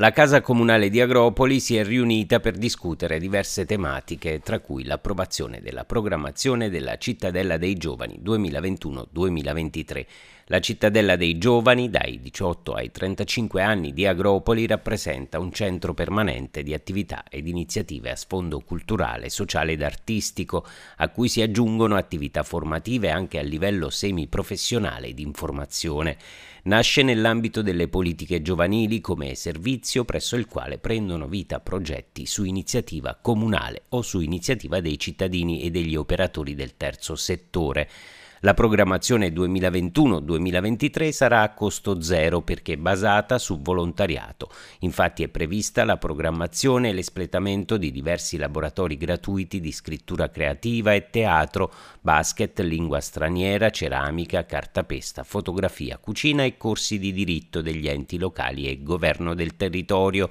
la Casa Comunale di Agropoli si è riunita per discutere diverse tematiche, tra cui l'approvazione della programmazione della Cittadella dei Giovani 2021-2023 la cittadella dei giovani dai 18 ai 35 anni di Agropoli rappresenta un centro permanente di attività ed iniziative a sfondo culturale, sociale ed artistico, a cui si aggiungono attività formative anche a livello semiprofessionale di informazione. Nasce nell'ambito delle politiche giovanili come servizio presso il quale prendono vita progetti su iniziativa comunale o su iniziativa dei cittadini e degli operatori del terzo settore. La programmazione 2021-2023 sarà a costo zero perché basata su volontariato. Infatti è prevista la programmazione e l'espletamento di diversi laboratori gratuiti di scrittura creativa e teatro, basket, lingua straniera, ceramica, cartapesta, fotografia, cucina e corsi di diritto degli enti locali e governo del territorio.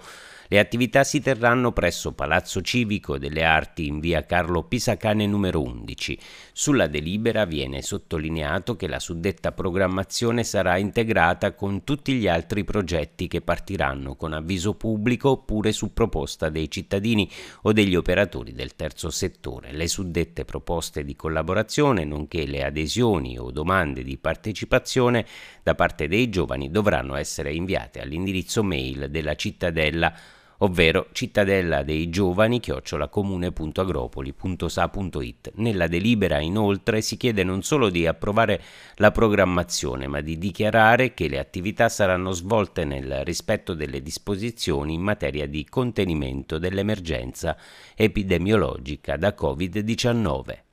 Le attività si terranno presso Palazzo Civico delle Arti in via Carlo Pisacane numero 11. Sulla delibera viene sottolineato che la suddetta programmazione sarà integrata con tutti gli altri progetti che partiranno con avviso pubblico oppure su proposta dei cittadini o degli operatori del terzo settore. Le suddette proposte di collaborazione, nonché le adesioni o domande di partecipazione da parte dei giovani dovranno essere inviate all'indirizzo mail della cittadella ovvero cittadella dei giovani chiocciolacomune.agropoli.sa.it. Nella delibera inoltre si chiede non solo di approvare la programmazione, ma di dichiarare che le attività saranno svolte nel rispetto delle disposizioni in materia di contenimento dell'emergenza epidemiologica da Covid-19.